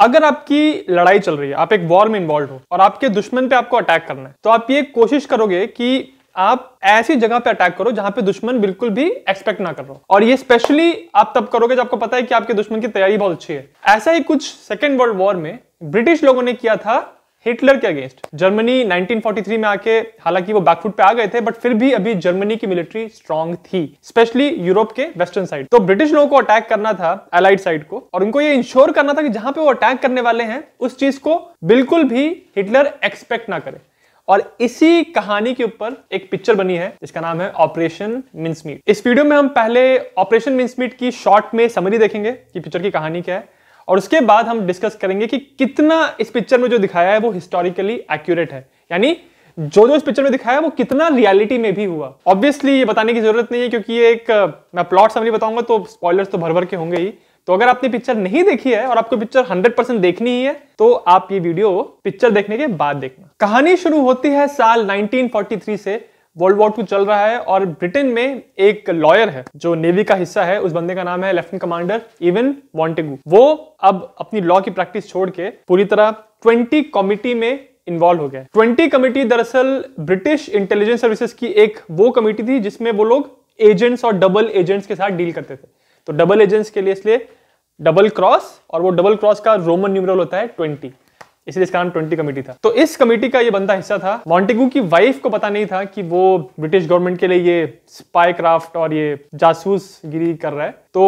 अगर आपकी लड़ाई चल रही है आप एक वॉर में इन्वॉल्व हो और आपके दुश्मन पे आपको अटैक करना है तो आप ये कोशिश करोगे कि आप ऐसी जगह पे अटैक करो जहां पे दुश्मन बिल्कुल भी एक्सपेक्ट ना करो और ये स्पेशली आप तब करोगे जब आपको पता है कि आपके दुश्मन की तैयारी बहुत अच्छी है ऐसा ही कुछ सेकेंड वर्ल्ड वॉर में ब्रिटिश लोगों ने किया था हिटलर के अगेंस्ट जर्मनी 1943 में आके हालांकि वो बैकफुट पे आ गए थे बट फिर भी अभी जर्मनी की मिलिट्री स्ट्रांग थी स्पेशली यूरोप के वेस्टर्न साइड तो ब्रिटिश लोगों को अटैक करना था एलाइड साइड को और उनको ये इंश्योर करना था कि जहां पे वो अटैक करने वाले हैं उस चीज को बिल्कुल भी हिटलर एक्सपेक्ट ना करे और इसी कहानी के ऊपर एक पिक्चर बनी है जिसका नाम है ऑपरेशन मिन्समीट इस वीडियो में हम पहले ऑपरेशन मिन्समीट की शॉर्ट में समरी देखेंगे कि पिक्चर की कहानी क्या है और उसके बाद हम डिस्कस करेंगे कि कितना इस पिक्चर में जो दिखाया है वो हिस्टोरिकली एक्यूरेट है यानी जो जो इस पिक्चर में दिखाया है वो कितना रियलिटी में भी हुआ ऑब्वियसली ये बताने की जरूरत नहीं है क्योंकि ये एक मैं प्लॉट समरी बताऊंगा तो स्पॉयलर्स तो भर भर के होंगे ही तो अगर आपने पिक्चर नहीं देखी है और आपको पिक्चर 100% देखनी ही है तो आप ये वीडियो पिक्चर देखने के बाद देखना कहानी शुरू होती है साल 1943 से वर्ल्ड वॉर टू चल रहा है और ब्रिटेन में एक लॉयर है जो नेवी का हिस्सा है उस बंदे का नाम है लेफ्टिनेंट कमांडर इवन वॉन्टेगू वो अब अपनी लॉ की प्रैक्टिस छोड़ के पूरी तरह ट्वेंटी कॉमिटी में इन्वॉल्व हो गया ट्वेंटी कमेटी दरअसल ब्रिटिश इंटेलिजेंस सर्विसेज की एक वो कमेटी थी जिसमें वो लोग एजेंट्स और डबल एजेंट्स के साथ डील करते थे तो डबल एजेंट्स के लिए इसलिए डबल क्रॉस और वो डबल क्रॉस का रोमन न्यूमरल होता है ट्वेंटी इसलिए इसका नाम ट्वेंटी कमेटी था तो इस कमेटी का ये बंदा हिस्सा था मॉन्टेगू की वाइफ को पता नहीं था कि वो ब्रिटिश गवर्नमेंट के लिए ये स्पाई क्राफ्ट और ये जासूस गिरी कर रहा है तो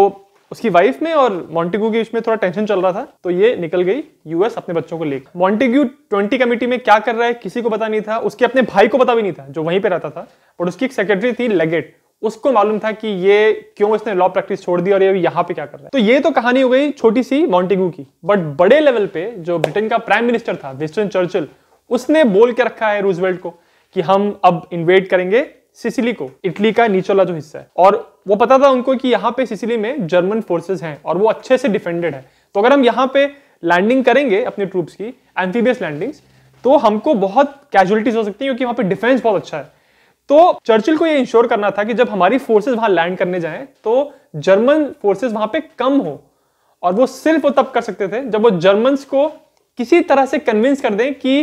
उसकी वाइफ में और मॉन्टेगू के बीच थोड़ा टेंशन चल रहा था तो ये निकल गई यूएस अपने बच्चों को लेकर मॉन्टेग्यू ट्वेंटी कमेटी में क्या कर रहा है किसी को पता नहीं था उसके अपने भाई को पता भी नहीं था जो वहीं पे रहता था और उसकी एक सेक्रेटरी थी लेगेट उसको मालूम था कि ये क्यों इसने लॉ प्रैक्टिस छोड़ दी और ये यहाँ पे क्या कर रहा है तो ये तो कहानी हो गई छोटी सी मॉन्टेगू की बट बड़े लेवल पे जो ब्रिटेन का प्राइम मिनिस्टर था विस्टन चर्चिल उसने बोल के रखा है रूजवेल्ट को कि हम अब इन्वेट करेंगे सिसिली को इटली का नीचोला जो हिस्सा है और वो पता था उनको कि यहाँ पे सिसिली में जर्मन फोर्सेज हैं और वो अच्छे से डिफेंडेड है तो अगर हम यहाँ पे लैंडिंग करेंगे अपने ट्रूप्स की एम्फीबियस लैंडिंग्स तो हमको बहुत कैजुअलिटीज हो सकती है क्योंकि वहाँ पे डिफेंस बहुत अच्छा है तो चर्चिल को यह इंश्योर करना था कि जब हमारी फोर्सेस वहां लैंड करने जाएं तो जर्मन फोर्सेस वहां पे कम हो और वो सिर्फ वो तब कर सकते थे जब वो जर्मन्स को किसी तरह से कन्विंस कर दें कि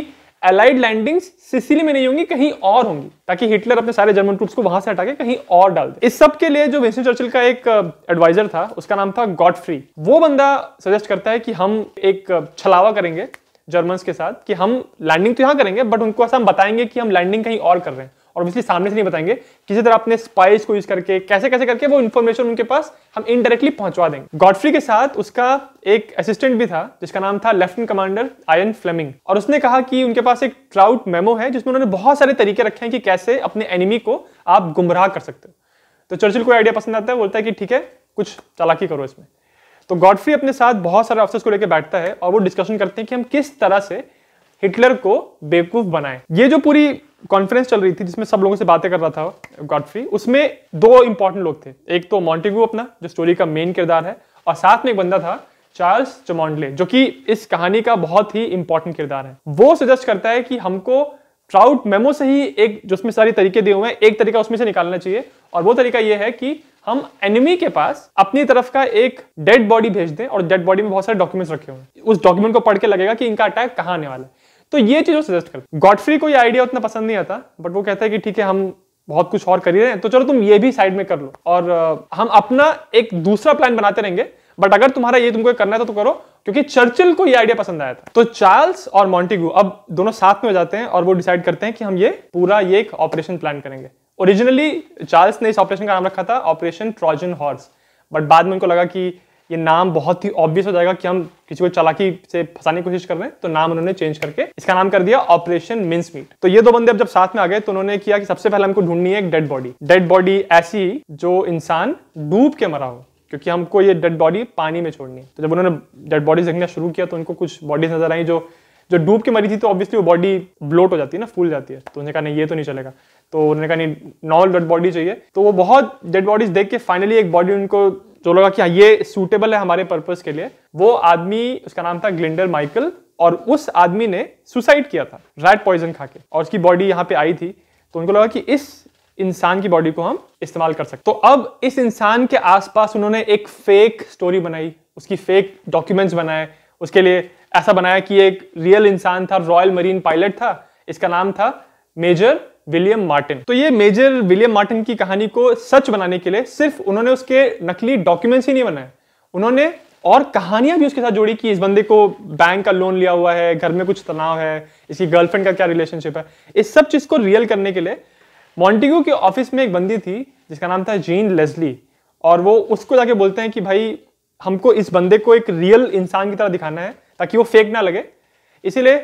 एलाइड लैंडिंग्स सिसिली में नहीं होंगी कहीं और होंगी ताकि हिटलर अपने सारे जर्मन ट्रूप्स को वहां से हटा के कहीं और डाल दे इस सब के लिए जो विंस्टन चर्चिल का एक एडवाइजर uh, था उसका नाम था गॉडफ्री वो बंदा सजेस्ट करता है कि हम एक uh, छलावा करेंगे जर्मन्स के साथ कि हम लैंडिंग तो यहां करेंगे बट उनको ऐसा हम बताएंगे कि हम लैंडिंग कहीं और कर रहे हैं और ऑब्वियसली सामने से नहीं बताएंगे किसी तरह अपने स्पाइस को यूज करके कैसे कैसे करके वो इन्फॉर्मेशन उनके पास हम इनडायरेक्टली पहुंचवा देंगे गॉडफ्री के साथ उसका एक असिस्टेंट भी था जिसका नाम था लेफ्टिनेंट कमांडर आयन फ्लेमिंग और उसने कहा कि उनके पास एक क्लाउड मेमो है जिसमें उन्होंने बहुत सारे तरीके रखे हैं कि कैसे अपने एनिमी को आप गुमराह कर सकते हो तो चर्चिल को आइडिया पसंद आता है बोलता है कि ठीक है कुछ चालाकी करो इसमें तो गॉडफ्री अपने साथ बहुत सारे ऑफिसर्स को लेकर बैठता है और वो डिस्कशन करते हैं कि हम किस तरह से हिटलर को बेवकूफ बनाएं ये जो पूरी कॉन्फ्रेंस चल रही थी जिसमें सब लोगों से बातें कर रहा था गॉडफ्री उसमें दो इंपॉर्टेंट लोग थे एक तो मॉन्टेगू अपना जो स्टोरी का मेन किरदार है और साथ में एक बंदा था चार्ल्स चमोंडले जो कि इस कहानी का बहुत ही इंपॉर्टेंट किरदार है वो सजेस्ट करता है कि हमको ट्राउट मेमो से ही एक जो उसमें सारे तरीके दिए हुए हैं एक तरीका उसमें से निकालना चाहिए और वो तरीका ये है कि हम एनिमी के पास अपनी तरफ का एक डेड बॉडी भेज दें और डेड बॉडी में बहुत सारे डॉक्यूमेंट्स रखे हुए हैं उस डॉक्यूमेंट को पढ़ के लगेगा कि इनका अटैक कहाँ आने वाला है तो ये चीज वो सजेस्ट करते गॉडफ्री को ये आइडिया उतना पसंद नहीं आता बट वो कहता है कि ठीक है हम बहुत कुछ और कर ही रहे हैं तो चलो तुम ये भी साइड में कर लो और हम अपना एक दूसरा प्लान बनाते रहेंगे बट अगर तुम्हारा ये तुमको करना है तो करो क्योंकि चर्चिल को ये आइडिया पसंद आया था तो चार्ल्स और मॉन्टिगू अब दोनों साथ में हो जाते हैं और वो डिसाइड करते हैं कि हम ये पूरा ये एक ऑपरेशन प्लान करेंगे ओरिजिनली चार्ल्स ने इस ऑपरेशन का नाम रखा था ऑपरेशन ट्रॉजन हॉर्स बट बाद में उनको लगा कि ये नाम बहुत ही ऑब्वियस हो जाएगा कि हम किसी को चालाकी से फंसाने की कोशिश कर रहे हैं तो नाम उन्होंने चेंज करके इसका नाम कर दिया ऑपरेशन मिन्स मीट तो ये दो बंदे अब जब साथ में आ गए तो उन्होंने किया कि सबसे पहले हमको ढूंढनी है एक डेड बॉडी डेड बॉडी ऐसी जो इंसान डूब के मरा हो क्योंकि हमको ये डेड बॉडी पानी में छोड़नी है तो जब उन्होंने डेड बॉडीज देखना शुरू किया तो उनको कुछ बॉडीज नजर आई जो जो डूब के मरी थी तो ऑब्वियसली वो बॉडी ब्लोट हो जाती है ना फूल जाती है तो उन्होंने कहा नहीं ये तो नहीं चलेगा तो उन्होंने कहा नहीं नॉर्मल डेड बॉडी चाहिए तो वो बहुत डेड बॉडीज देख के फाइनली एक बॉडी उनको जो तो लगा कि हाँ, ये सूटेबल है हमारे पर्पज के लिए वो आदमी उसका नाम था ग्लिंडर माइकल और उस आदमी ने सुसाइड किया था रैट पॉइजन खा के और उसकी बॉडी यहाँ पे आई थी तो उनको लगा कि इस इंसान की बॉडी को हम इस्तेमाल कर सकते तो अब इस इंसान के आसपास उन्होंने एक फेक स्टोरी बनाई उसकी फेक डॉक्यूमेंट्स बनाए उसके लिए ऐसा बनाया कि एक रियल इंसान था रॉयल मरीन पायलट था इसका नाम था मेजर विलियम मार्टिन तो ये मेजर विलियम मार्टिन की कहानी को सच बनाने के लिए सिर्फ उन्होंने उसके नकली डॉक्यूमेंट्स ही नहीं बनाए उन्होंने और कहानियां भी उसके साथ जोड़ी कि इस बंदे को बैंक का लोन लिया हुआ है घर में कुछ तनाव है इसकी गर्लफ्रेंड का क्या रिलेशनशिप है इस सब चीज को रियल करने के लिए मॉन्टिगो के ऑफिस में एक बंदी थी जिसका नाम था जीन लेजली और वो उसको जाके बोलते हैं कि भाई हमको इस बंदे को एक रियल इंसान की तरह दिखाना है ताकि वो फेक ना लगे इसीलिए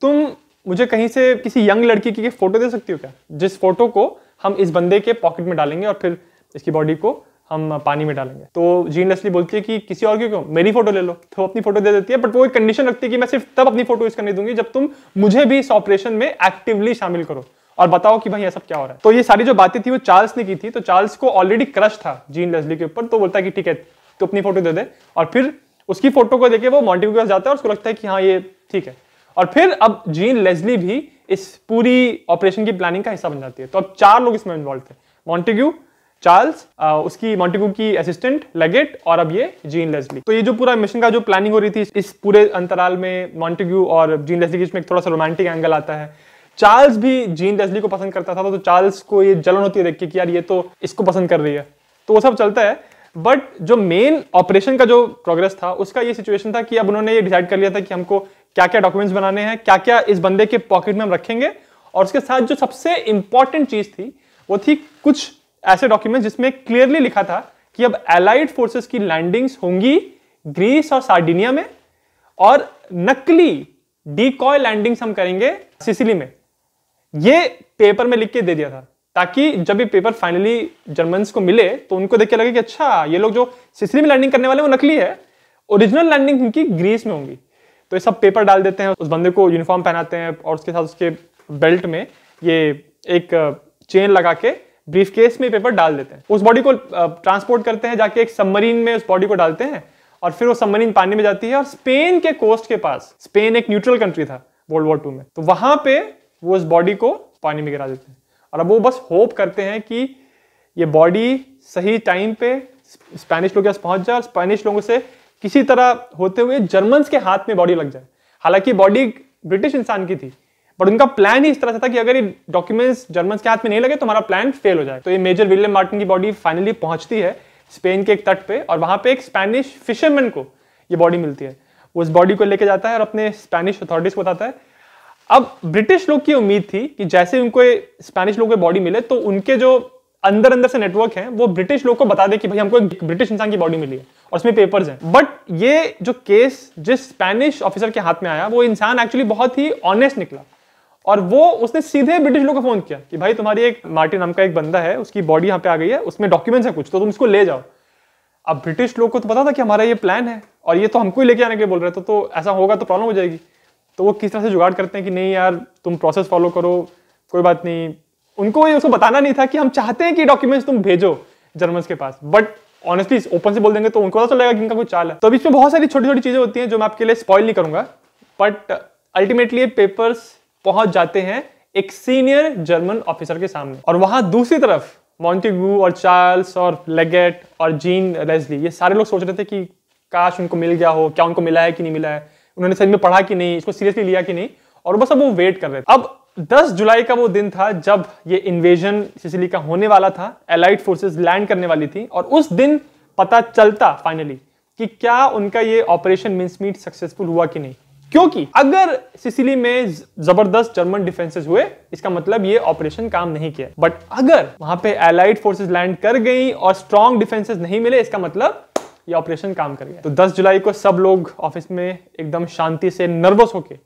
तुम मुझे कहीं से किसी यंग लड़की की फोटो दे सकती हो क्या जिस फोटो को हम इस बंदे के पॉकेट में डालेंगे और फिर इसकी बॉडी को हम पानी में डालेंगे तो जीन लसली बोलती है कि किसी और की क्यों मेरी फोटो ले लो तो अपनी फोटो दे देती है बट वो एक कंडीशन रखती है कि मैं सिर्फ तब अपनी फोटो यूज करने दूंगी जब तुम मुझे भी इस ऑपरेशन में एक्टिवली शामिल करो और बताओ कि भाई ये सब क्या हो रहा है तो ये सारी जो बातें थी वो चार्ल्स ने की थी तो चार्ल्स को ऑलरेडी क्रश था जीन लेस्ली के ऊपर तो बोलता है कि ठीक है तो अपनी फोटो दे दे और फिर उसकी फोटो को देखे वो मॉन्टिव के पास जाता है और उसको लगता है कि हाँ ये ठीक है और फिर अब जीन लेजली भी इस पूरी ऑपरेशन की प्लानिंग का हिस्सा बन जाती है तो अब चार लोग इसमें इन्वॉल्व थे मॉन्टेग्यू चार्ल्स उसकी मॉन्टेग्यू की असिस्टेंट लेगेट और अब ये जीन लेजली तो ये जो पूरा मिशन का जो प्लानिंग हो रही थी इस पूरे अंतराल में मॉन्टेग्यू और जीन लेजली के बीच में थोड़ा सा रोमांटिक एंगल आता है चार्ल्स भी जीन लेजली को पसंद करता था तो चार्ल्स को ये जलन होती है देख के कि यार ये तो इसको पसंद कर रही है तो वो सब चलता है बट जो मेन ऑपरेशन का जो प्रोग्रेस था उसका ये सिचुएशन था कि अब उन्होंने ये डिसाइड कर लिया था कि हमको क्या क्या डॉक्यूमेंट्स बनाने हैं क्या क्या इस बंदे के पॉकेट में हम रखेंगे और उसके साथ जो सबसे इंपॉर्टेंट चीज थी वो थी कुछ ऐसे डॉक्यूमेंट जिसमें क्लियरली लिखा था कि अब एलाइड फोर्सेस की लैंडिंग्स होंगी ग्रीस और सार्डिनिया में और नकली डीकॉय लैंडिंग्स हम करेंगे सिसिली में ये पेपर में लिख के दे दिया था ताकि जब ये पेपर फाइनली जर्मन्स को मिले तो उनको देख के लगे कि अच्छा ये लोग जो सिसिली में लैंडिंग करने वाले वो नकली है ओरिजिनल लैंडिंग इनकी ग्रीस में होंगी तो ये सब पेपर डाल देते हैं उस बंदे को यूनिफॉर्म पहनाते हैं और उसके साथ उसके बेल्ट में ये एक चेन लगा के ब्रीफ केस में पेपर डाल देते हैं उस बॉडी को ट्रांसपोर्ट करते हैं जाके एक सबमरीन में उस बॉडी को डालते हैं और फिर वो सबमरीन पानी में जाती है और स्पेन के कोस्ट के पास स्पेन एक न्यूट्रल कंट्री था वर्ल्ड वॉर टू में तो वहां पे वो उस बॉडी को पानी में गिरा देते हैं और अब वो बस होप करते हैं कि ये बॉडी सही टाइम पे स्पेनिश लोग के पास पहुंच जाए और स्पेनिश लोगों से किसी तरह होते हुए जर्मन के हाथ में बॉडी लग जाए हालांकि बॉडी ब्रिटिश इंसान की थी बट उनका प्लान ही इस तरह से था कि अगर ये डॉक्यूमेंट्स जर्मन के हाथ में नहीं लगे तो हमारा प्लान फेल हो जाए तो ये मेजर विलियम मार्टिन की बॉडी फाइनली पहुंचती है स्पेन के एक तट पे और वहां पे एक स्पेनिश फिशरमैन को ये बॉडी मिलती है उस बॉडी को लेके जाता है और अपने स्पेनिश अथॉरिटीज को बताता है अब ब्रिटिश लोग की उम्मीद थी कि जैसे उनको स्पेनिश लोग बॉडी मिले तो उनके जो अंदर अंदर से नेटवर्क है वो ब्रिटिश लोग को बता दे कि भाई हमको एक ब्रिटिश इंसान की बॉडी मिली है और इसमें पेपर्स हैं बट ये जो केस जिस स्पेनिश ऑफिसर के हाथ में आया वो इंसान एक्चुअली बहुत ही ऑनेस्ट निकला और वो उसने सीधे ब्रिटिश लोग को फोन किया कि भाई तुम्हारी एक मार्टिन नाम का एक बंदा है उसकी बॉडी यहाँ पे आ गई है उसमें डॉक्यूमेंट्स है कुछ तो तुम इसको ले जाओ अब ब्रिटिश लोग को तो पता था कि हमारा ये प्लान है और ये तो हमको ही लेके आने के लिए बोल रहे थे तो, तो ऐसा होगा तो प्रॉब्लम हो जाएगी तो वो किस तरह से जुगाड़ करते हैं कि नहीं यार तुम प्रोसेस फॉलो करो कोई बात नहीं उनको ये उसको बताना नहीं था कि हम चाहते हैं कि डॉक्यूमेंट्स तुम भेजो जर्मन के पास बट ऑनेस्टली ओपन से बोल देंगे तो उनको पता तो चलेगा कि इनका कोई चाल है तो इसमें बहुत सारी छोटी छोटी चीज़ें होती हैं जो मैं आपके लिए स्पॉइल नहीं करूंगा बट अल्टीमेटली पेपर्स पहुंच जाते हैं एक सीनियर जर्मन ऑफिसर के सामने और वहां दूसरी तरफ मॉन्टेगू और चार्ल्स और लेगेट और जीन लेजली ये सारे लोग सोच रहे थे कि काश उनको मिल गया हो क्या उनको मिला है कि नहीं मिला है उन्होंने सही में पढ़ा कि नहीं इसको सीरियसली लिया कि नहीं और बस अब वो वेट कर रहे थे अब 10 जुलाई का वो दिन था जब ये इन्वेजन सिसिली का होने वाला था एलाइड फोर्सेस लैंड करने वाली थी और उस दिन पता चलता फाइनली कि क्या उनका ये ऑपरेशन मीट सक्सेसफुल हुआ कि नहीं क्योंकि अगर सिसिली में जबरदस्त जर्मन डिफेंसेस हुए इसका मतलब ये ऑपरेशन काम नहीं किया बट अगर वहां पे एलाइड फोर्सेस लैंड कर गई और स्ट्रॉन्ग डिफेंसेस नहीं मिले इसका मतलब ये ऑपरेशन काम कर गया तो 10 जुलाई को सब लोग ऑफिस में एकदम शांति से नर्वस होके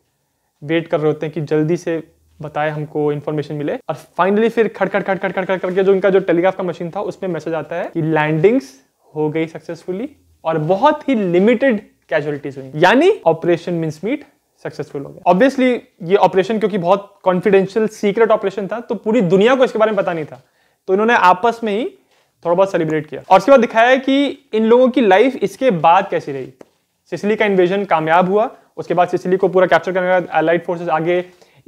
वेट कर रहे होते हैं कि जल्दी से बताए हमको इन्फॉर्मेशन मिले और फाइनली फिर खड़खड़ खड़खड़ खड़खड़ करके जो इनका जो टेलीग्राफ का मशीन था उसमें मैसेज आता है कि लैंडिंग्स हो गई सक्सेसफुली और बहुत ही लिमिटेड कैजुअलिटीज हुई यानी ऑपरेशन मीन्स मीट सक्सेसफुल हो गया ऑब्वियसली ये ऑपरेशन क्योंकि बहुत कॉन्फिडेंशियल सीक्रेट ऑपरेशन था तो पूरी दुनिया को इसके बारे में पता नहीं था तो इन्होंने आपस में ही थोड़ा बहुत सेलिब्रेट किया और उसके बाद दिखाया कि इन लोगों की लाइफ इसके बाद कैसी रही सिसली का इन्वेजन कामयाब हुआ उसके बाद सिसली को पूरा कैप्चर करने के बाद एलाइड फोर्सेस आगे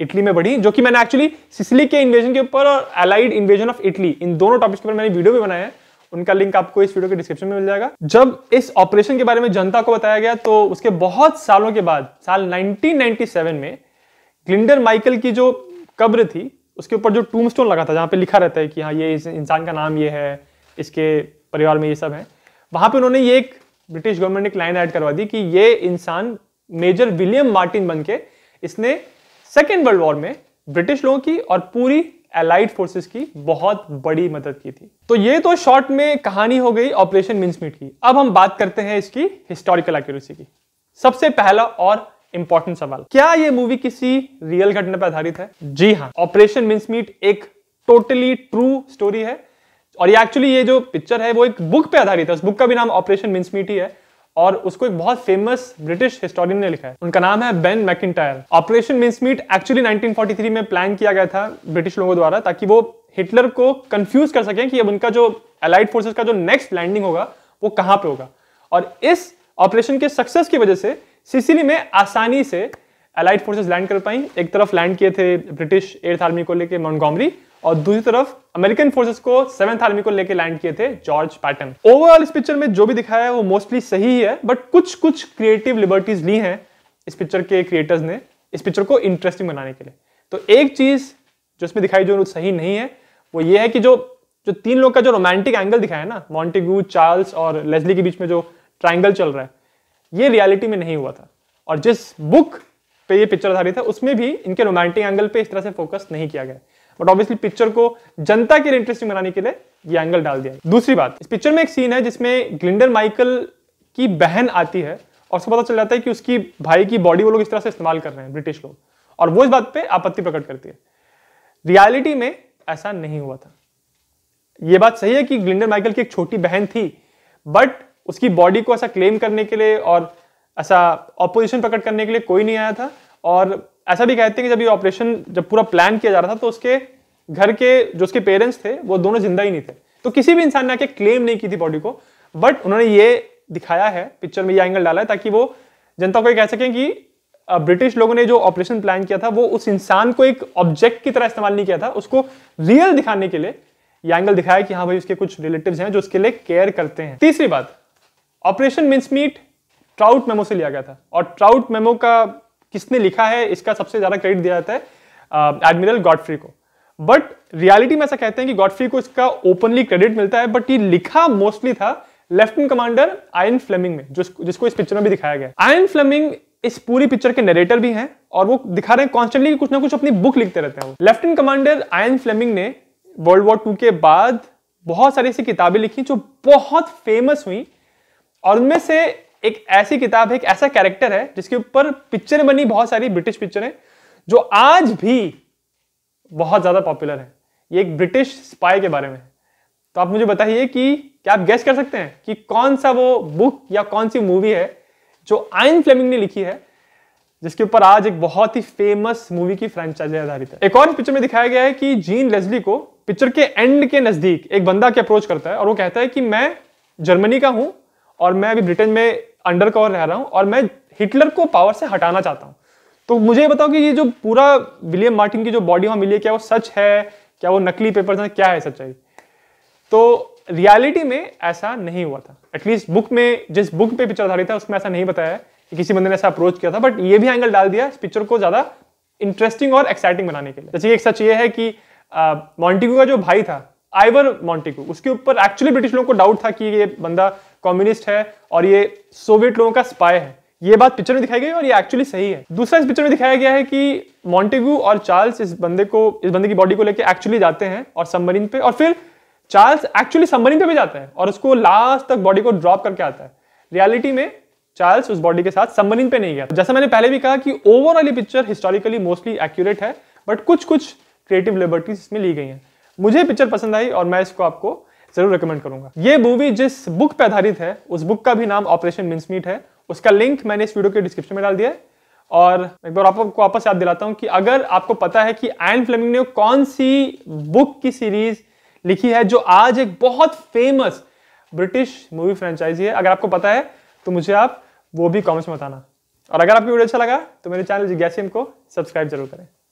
इटली में बढ़ी जो कि मैंने एक्चुअली सिसली के इन्वेजन के ऊपर और अलाइड इन्वेजन ऑफ इटली इन दोनों टॉपिक्स के ऊपर मैंने वीडियो भी बनाया है उनका लिंक आपको इस वीडियो के डिस्क्रिप्शन में मिल जाएगा जब इस ऑपरेशन के बारे में जनता को बताया गया तो उसके बहुत सालों के बाद साल 1997 में ग्लिंडर माइकल की जो कब्र थी उसके ऊपर जो टूमस्टोन लगा था जहाँ पे लिखा रहता है कि हाँ ये इस इंसान का नाम ये है इसके परिवार में ये सब है वहां पे उन्होंने ये एक ब्रिटिश गवर्नमेंट ने एक लाइन ऐड करवा दी कि ये इंसान मेजर विलियम मार्टिन बन के इसने सेकेंड वर्ल्ड वॉर में ब्रिटिश लोगों की और पूरी एलाइड फोर्सेस की बहुत बड़ी मदद की थी तो ये तो शॉर्ट में कहानी हो गई ऑपरेशन मिन्समीट की अब हम बात करते हैं इसकी हिस्टोरिकल एक्यूरेसी की सबसे पहला और इंपॉर्टेंट सवाल क्या यह मूवी किसी रियल घटना पर आधारित है जी हाँ ऑपरेशन मिन्समीट एक टोटली ट्रू स्टोरी है और ये एक्चुअली ये जो पिक्चर है वो एक बुक पे आधारित है उस बुक का भी नाम ऑपरेशन मिन्समीट ही है और उसको एक बहुत फेमस ब्रिटिश हिस्टोरियन ने लिखा है उनका नाम है Ben Macintyre operation Mincemeat actually 1943 में प्लान किया गया था ब्रिटिश लोगों द्वारा ताकि वो हिटलर को कंफ्यूज कर सकें कि अब उनका जो अलाइड फोर्सेस का जो नेक्स्ट लैंडिंग होगा वो कहां पे होगा और इस ऑपरेशन के सक्सेस की वजह से सिसिली में आसानी से अलाइड फोर्सेस लैंड कर पाई एक तरफ लैंड किए थे ब्रिटिश एर्थ आर्मी को लेकर मॉन्गोमरी और दूसरी तरफ अमेरिकन फोर्सेस को सेवेंथ आर्मी को लेकर लैंड किए थे जॉर्ज पैटन ओवरऑल इस पिक्चर में जो भी दिखाया है वो मोस्टली सही है बट कुछ कुछ क्रिएटिव लिबर्टीज ली हैं इस पिक्चर के क्रिएटर्स ने इस पिक्चर को इंटरेस्टिंग बनाने के लिए तो एक चीज जो इसमें दिखाई जो सही नहीं है वो ये है कि जो जो तीन लोग का जो रोमांटिक एंगल दिखाया है ना मॉन्टेगू चार्ल्स और लेजली के बीच में जो ट्राइंगल चल रहा है ये रियलिटी में नहीं हुआ था और जिस बुक पे ये पिक्चर आधारित है उसमें भी इनके रोमांटिक एंगल पे इस तरह से फोकस नहीं किया गया बट ऑब्वियसली पिक्चर को जनता के लिए इंटरेस्टिंग बनाने के लिए ये एंगल डाल दिया दूसरी बात इस पिक्चर में एक सीन है जिसमें ग्लिंडर माइकल की बहन आती है और उसको पता चल जाता है कि उसकी भाई की बॉडी वो लोग इस तरह से इस्तेमाल कर रहे हैं ब्रिटिश लोग और वो इस बात पर आपत्ति प्रकट करती है रियालिटी में ऐसा नहीं हुआ था यह बात सही है कि ग्लिंडर माइकल की एक छोटी बहन थी बट उसकी बॉडी को ऐसा क्लेम करने के लिए और ऐसा ऑपोजिशन प्रकट करने के लिए कोई नहीं आया था और ऐसा भी कहते हैं कि जब ये ऑपरेशन जब पूरा प्लान किया जा रहा था तो उसके घर के जो उसके पेरेंट्स थे वो दोनों जिंदा ही नहीं थे तो किसी भी इंसान ने आके क्लेम नहीं की थी बॉडी को बट उन्होंने ये दिखाया है पिक्चर में ये एंगल डाला है ताकि वो जनता को ये कह सकें कि ब्रिटिश लोगों ने जो ऑपरेशन प्लान किया था वो उस इंसान को एक ऑब्जेक्ट की तरह इस्तेमाल नहीं किया था उसको रियल दिखाने के लिए ये एंगल दिखाया कि हाँ भाई उसके कुछ रिलेटिव हैं जो उसके लिए केयर करते हैं तीसरी बात ऑपरेशन मीट ट्राउट मेमो से लिया गया था और ट्राउट मेमो का किसने लिखा है इसका सबसे ज़्यादा क्रेडिट दिया जाता है एडमिरल गॉडफ्री को बट रियलिटी में ऐसा कहते हैं कि गॉडफ्री को इसका ओपनली क्रेडिट मिलता है बट ये लिखा मोस्टली था लेफ्टिनेंट कमांडर आयन फ्लेमिंग में जिसको जिसको इस पिक्चर में भी दिखाया गया आयन फ्लेमिंग इस पूरी पिक्चर के नरेटर भी हैं और वो दिखा रहे हैं कॉन्स्टेंटली कि कुछ ना कुछ अपनी बुक लिखते रहते हैं लेफ्टिनेंट कमांडर आयन फ्लेमिंग ने वर्ल्ड वॉर टू के बाद बहुत सारी ऐसी किताबें लिखी जो बहुत फेमस हुई और उनमें से एक ऐसी किताब है एक ऐसा कैरेक्टर है जिसके ऊपर पिक्चर बनी बहुत सारी ब्रिटिश पिक्चरें जो आज भी बहुत ज्यादा पॉपुलर है ये एक ब्रिटिश स्पाई के बारे में तो आप मुझे बताइए कि क्या आप गैस कर सकते हैं कि कौन सा वो बुक या कौन सी मूवी है जो आयन फ्लेमिंग ने लिखी है जिसके ऊपर आज एक बहुत ही फेमस मूवी की फ्रेंचाइजी आधारित है एक और पिक्चर में दिखाया गया है कि जीन लेजली को पिक्चर के एंड के नजदीक एक बंदा के अप्रोच करता है और वो कहता है कि मैं जर्मनी का हूं और मैं अभी ब्रिटेन में अंडर कवर रह रहा हूँ और मैं हिटलर को पावर से हटाना चाहता हूँ तो मुझे बताओ कि ये जो पूरा विलियम मार्टिन की जो बॉडी वहाँ मिली है क्या वो सच है क्या वो नकली पेपर था क्या है सच्चाई तो रियलिटी में ऐसा नहीं हुआ था एटलीस्ट बुक में जिस बुक पे पिक्चर आधारित था उसमें ऐसा नहीं बताया कि किसी बंदे ने ऐसा अप्रोच किया था बट ये भी एंगल डाल दिया इस पिक्चर को ज़्यादा इंटरेस्टिंग और एक्साइटिंग बनाने के लिए जैसे एक सच ये है कि मॉन्टिगो का जो भाई था आइवर मॉन्टेगो उसके ऊपर एक्चुअली ब्रिटिश लोगों को डाउट था कि ये बंदा कम्युनिस्ट है और ये सोवियत लोगों का स्पाई है ये बात पिक्चर में दिखाई गई और ये एक्चुअली सही है दूसरा इस पिक्चर में दिखाया गया है कि मॉन्टेगू और चार्ल्स इस बंदे को इस बंदे की बॉडी को लेकर एक्चुअली जाते हैं और सबमरीन पे और फिर चार्ल्स एक्चुअली सबमरीन पे भी जाता है और उसको लास्ट तक बॉडी को ड्रॉप करके आता है रियालिटी में चार्ल्स उस बॉडी के साथ सबमरीन पे नहीं गया जैसा मैंने पहले भी कहा कि ओवरऑल ये पिक्चर हिस्टोरिकली मोस्टली एक्यूरेट है बट कुछ कुछ क्रिएटिव लिबर्टीज इसमें ली गई हैं मुझे पिक्चर पसंद आई और मैं इसको आपको जरूर रिकमेंड करूंगा ये मूवी जिस बुक पर आधारित है उस बुक का भी नाम ऑपरेशन मिन्समीट है उसका लिंक मैंने इस वीडियो के डिस्क्रिप्शन में डाल दिया है और एक बार आपको वापस याद दिलाता हूँ कि अगर आपको पता है कि आयन फ्लेमिंग ने कौन सी बुक की सीरीज लिखी है जो आज एक बहुत फेमस ब्रिटिश मूवी फ्रेंचाइजी है अगर आपको पता है तो मुझे आप वो भी कॉमेंट्स में बताना और अगर आपको वीडियो अच्छा लगा तो मेरे चैनल जिज्ञासिम को सब्सक्राइब जरूर करें